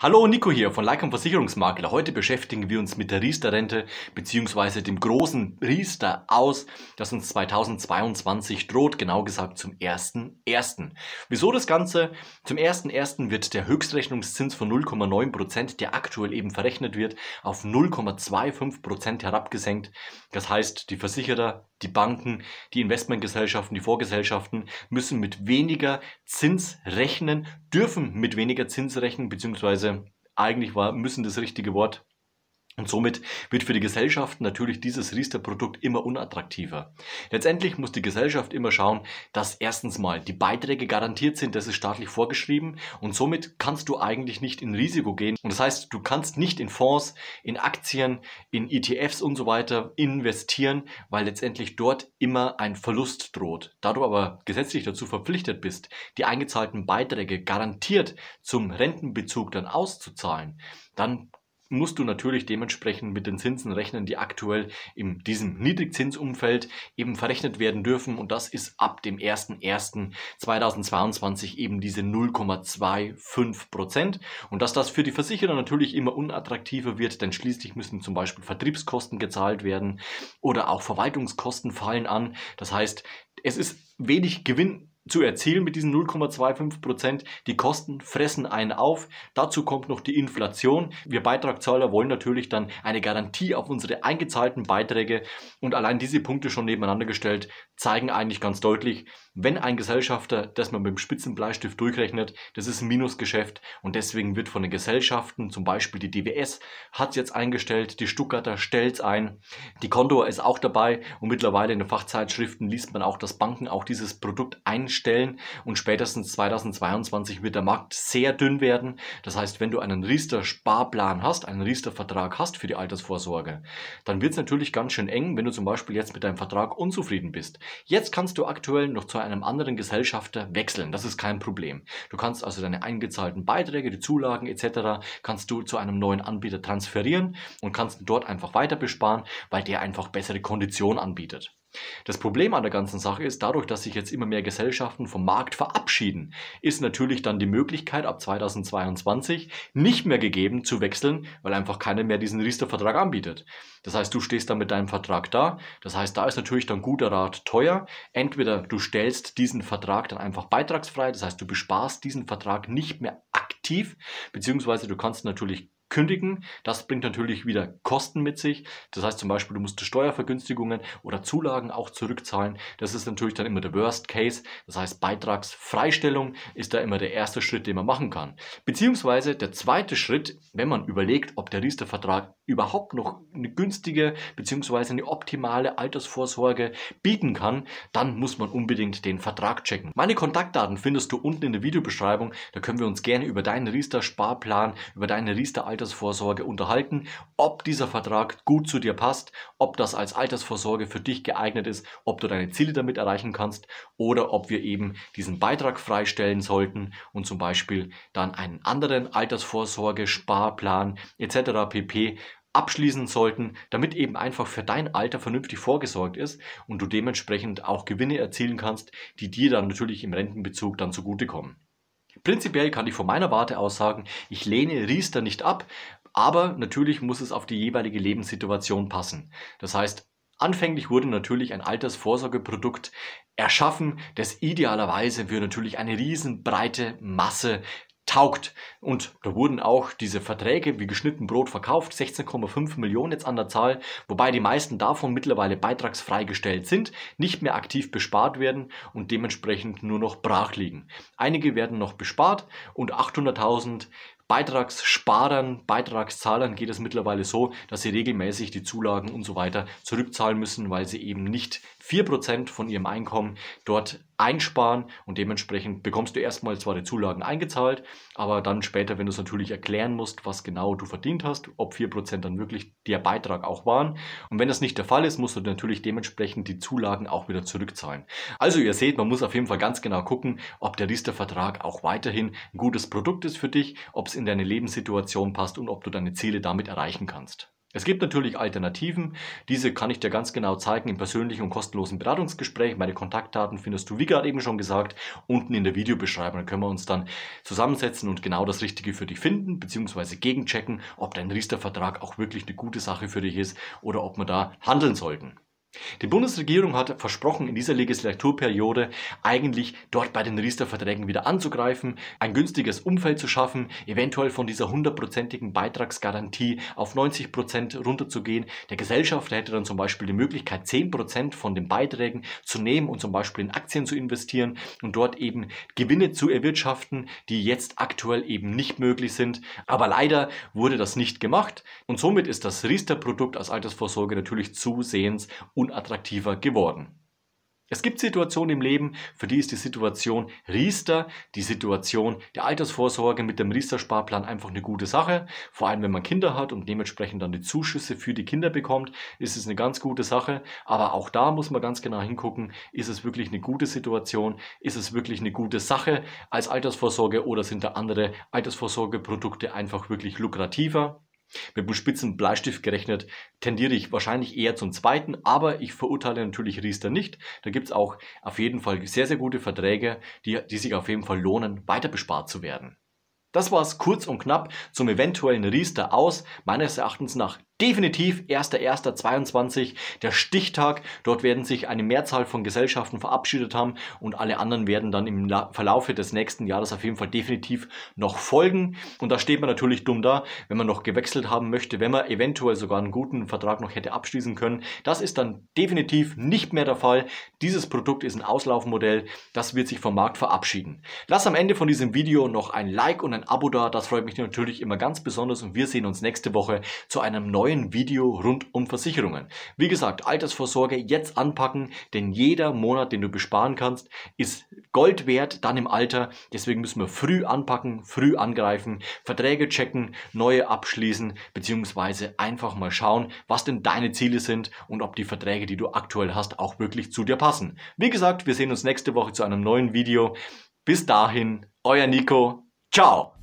Hallo, Nico hier von Leikam Versicherungsmakler. Heute beschäftigen wir uns mit der Riester-Rente bzw. dem großen Riester aus, das uns 2022 droht, genau gesagt zum 1.1. Wieso das Ganze? Zum 1.1. wird der Höchstrechnungszins von 0,9%, der aktuell eben verrechnet wird, auf 0,25% herabgesenkt. Das heißt, die Versicherer, die Banken, die Investmentgesellschaften, die Vorgesellschaften müssen mit weniger Zins rechnen, dürfen mit weniger Zins rechnen bzw eigentlich war müssen das richtige Wort, und somit wird für die Gesellschaft natürlich dieses Riester-Produkt immer unattraktiver. Letztendlich muss die Gesellschaft immer schauen, dass erstens mal die Beiträge garantiert sind, das ist staatlich vorgeschrieben und somit kannst du eigentlich nicht in Risiko gehen. Und das heißt, du kannst nicht in Fonds, in Aktien, in ETFs und so weiter investieren, weil letztendlich dort immer ein Verlust droht. Da du aber gesetzlich dazu verpflichtet bist, die eingezahlten Beiträge garantiert zum Rentenbezug dann auszuzahlen, dann musst du natürlich dementsprechend mit den Zinsen rechnen, die aktuell in diesem Niedrigzinsumfeld eben verrechnet werden dürfen. Und das ist ab dem 01.01.2022 eben diese 0,25 Prozent. Und dass das für die Versicherer natürlich immer unattraktiver wird, denn schließlich müssen zum Beispiel Vertriebskosten gezahlt werden oder auch Verwaltungskosten fallen an. Das heißt, es ist wenig Gewinn zu erzielen mit diesen 0,25 Prozent. Die Kosten fressen einen auf. Dazu kommt noch die Inflation. Wir Beitragszahler wollen natürlich dann eine Garantie auf unsere eingezahlten Beiträge und allein diese Punkte schon nebeneinander gestellt zeigen eigentlich ganz deutlich, wenn ein Gesellschafter das man mit dem Spitzenbleistift durchrechnet, das ist ein Minusgeschäft und deswegen wird von den Gesellschaften, zum Beispiel die DWS, hat es jetzt eingestellt, die Stuttgarter stellt es ein, die Condor ist auch dabei und mittlerweile in den Fachzeitschriften liest man auch, dass Banken auch dieses Produkt einstellen stellen und spätestens 2022 wird der Markt sehr dünn werden. Das heißt, wenn du einen Riester-Sparplan hast, einen Riester-Vertrag hast für die Altersvorsorge, dann wird es natürlich ganz schön eng, wenn du zum Beispiel jetzt mit deinem Vertrag unzufrieden bist. Jetzt kannst du aktuell noch zu einem anderen Gesellschafter wechseln. Das ist kein Problem. Du kannst also deine eingezahlten Beiträge, die Zulagen etc. kannst du zu einem neuen Anbieter transferieren und kannst dort einfach weiter besparen, weil der einfach bessere Konditionen anbietet. Das Problem an der ganzen Sache ist, dadurch, dass sich jetzt immer mehr Gesellschaften vom Markt verabschieden, ist natürlich dann die Möglichkeit ab 2022 nicht mehr gegeben zu wechseln, weil einfach keiner mehr diesen Riester-Vertrag anbietet. Das heißt, du stehst dann mit deinem Vertrag da. Das heißt, da ist natürlich dann guter Rat teuer. Entweder du stellst diesen Vertrag dann einfach beitragsfrei, das heißt, du besparst diesen Vertrag nicht mehr aktiv, beziehungsweise du kannst natürlich kündigen. Das bringt natürlich wieder Kosten mit sich. Das heißt zum Beispiel, du musst Steuervergünstigungen oder Zulagen auch zurückzahlen. Das ist natürlich dann immer der Worst Case. Das heißt, Beitragsfreistellung ist da immer der erste Schritt, den man machen kann. Beziehungsweise der zweite Schritt, wenn man überlegt, ob der Riester-Vertrag überhaupt noch eine günstige bzw. eine optimale Altersvorsorge bieten kann, dann muss man unbedingt den Vertrag checken. Meine Kontaktdaten findest du unten in der Videobeschreibung. Da können wir uns gerne über deinen Riester-Sparplan, über deine Riester-Altersvorsorge Altersvorsorge unterhalten, ob dieser Vertrag gut zu dir passt, ob das als Altersvorsorge für dich geeignet ist, ob du deine Ziele damit erreichen kannst oder ob wir eben diesen Beitrag freistellen sollten und zum Beispiel dann einen anderen Altersvorsorge, Sparplan etc. pp abschließen sollten, damit eben einfach für dein Alter vernünftig vorgesorgt ist und du dementsprechend auch Gewinne erzielen kannst, die dir dann natürlich im Rentenbezug dann zugutekommen. Prinzipiell kann ich von meiner Warte aus sagen, ich lehne Riester nicht ab, aber natürlich muss es auf die jeweilige Lebenssituation passen. Das heißt, anfänglich wurde natürlich ein Altersvorsorgeprodukt erschaffen, das idealerweise für natürlich eine riesenbreite Masse taugt. Und da wurden auch diese Verträge wie geschnitten Brot verkauft, 16,5 Millionen jetzt an der Zahl, wobei die meisten davon mittlerweile beitragsfrei gestellt sind, nicht mehr aktiv bespart werden und dementsprechend nur noch brach liegen. Einige werden noch bespart und 800.000 Beitragssparern, Beitragszahlern geht es mittlerweile so, dass sie regelmäßig die Zulagen und so weiter zurückzahlen müssen, weil sie eben nicht 4% von ihrem Einkommen dort einsparen und dementsprechend bekommst du erstmal zwar die Zulagen eingezahlt, aber dann später, wenn du es natürlich erklären musst, was genau du verdient hast, ob 4% dann wirklich der Beitrag auch waren. Und wenn das nicht der Fall ist, musst du natürlich dementsprechend die Zulagen auch wieder zurückzahlen. Also ihr seht, man muss auf jeden Fall ganz genau gucken, ob der Riester-Vertrag auch weiterhin ein gutes Produkt ist für dich, ob es in deine Lebenssituation passt und ob du deine Ziele damit erreichen kannst. Es gibt natürlich Alternativen. Diese kann ich dir ganz genau zeigen im persönlichen und kostenlosen Beratungsgespräch. Meine Kontaktdaten findest du, wie gerade eben schon gesagt, unten in der Videobeschreibung. Dann können wir uns dann zusammensetzen und genau das Richtige für dich finden, beziehungsweise gegenchecken, ob dein Riester-Vertrag auch wirklich eine gute Sache für dich ist oder ob wir da handeln sollten. Die Bundesregierung hat versprochen, in dieser Legislaturperiode eigentlich dort bei den Riester-Verträgen wieder anzugreifen, ein günstiges Umfeld zu schaffen, eventuell von dieser hundertprozentigen Beitragsgarantie auf 90 Prozent runterzugehen. Der Gesellschafter hätte dann zum Beispiel die Möglichkeit, 10 Prozent von den Beiträgen zu nehmen und zum Beispiel in Aktien zu investieren und dort eben Gewinne zu erwirtschaften, die jetzt aktuell eben nicht möglich sind. Aber leider wurde das nicht gemacht und somit ist das Riester-Produkt als Altersvorsorge natürlich zusehends unattraktiver geworden. Es gibt Situationen im Leben, für die ist die Situation Riester, die Situation der Altersvorsorge mit dem Riester-Sparplan einfach eine gute Sache. Vor allem, wenn man Kinder hat und dementsprechend dann die Zuschüsse für die Kinder bekommt, ist es eine ganz gute Sache. Aber auch da muss man ganz genau hingucken, ist es wirklich eine gute Situation, ist es wirklich eine gute Sache als Altersvorsorge oder sind da andere Altersvorsorgeprodukte einfach wirklich lukrativer? Mit einem spitzen Bleistift gerechnet tendiere ich wahrscheinlich eher zum zweiten, aber ich verurteile natürlich Riester nicht. Da gibt es auch auf jeden Fall sehr, sehr gute Verträge, die, die sich auf jeden Fall lohnen, weiter bespart zu werden. Das war's kurz und knapp zum eventuellen Riester aus meines Erachtens nach definitiv 1.1.22 der Stichtag. Dort werden sich eine Mehrzahl von Gesellschaften verabschiedet haben und alle anderen werden dann im Verlaufe des nächsten Jahres auf jeden Fall definitiv noch folgen. Und da steht man natürlich dumm da, wenn man noch gewechselt haben möchte, wenn man eventuell sogar einen guten Vertrag noch hätte abschließen können. Das ist dann definitiv nicht mehr der Fall. Dieses Produkt ist ein Auslaufmodell, das wird sich vom Markt verabschieden. Lass am Ende von diesem Video noch ein Like und ein Abo da, das freut mich natürlich immer ganz besonders und wir sehen uns nächste Woche zu einem neuen neuen Video rund um Versicherungen. Wie gesagt, Altersvorsorge jetzt anpacken, denn jeder Monat, den du besparen kannst, ist Gold wert dann im Alter. Deswegen müssen wir früh anpacken, früh angreifen, Verträge checken, neue abschließen, beziehungsweise einfach mal schauen, was denn deine Ziele sind und ob die Verträge, die du aktuell hast, auch wirklich zu dir passen. Wie gesagt, wir sehen uns nächste Woche zu einem neuen Video. Bis dahin, euer Nico. Ciao!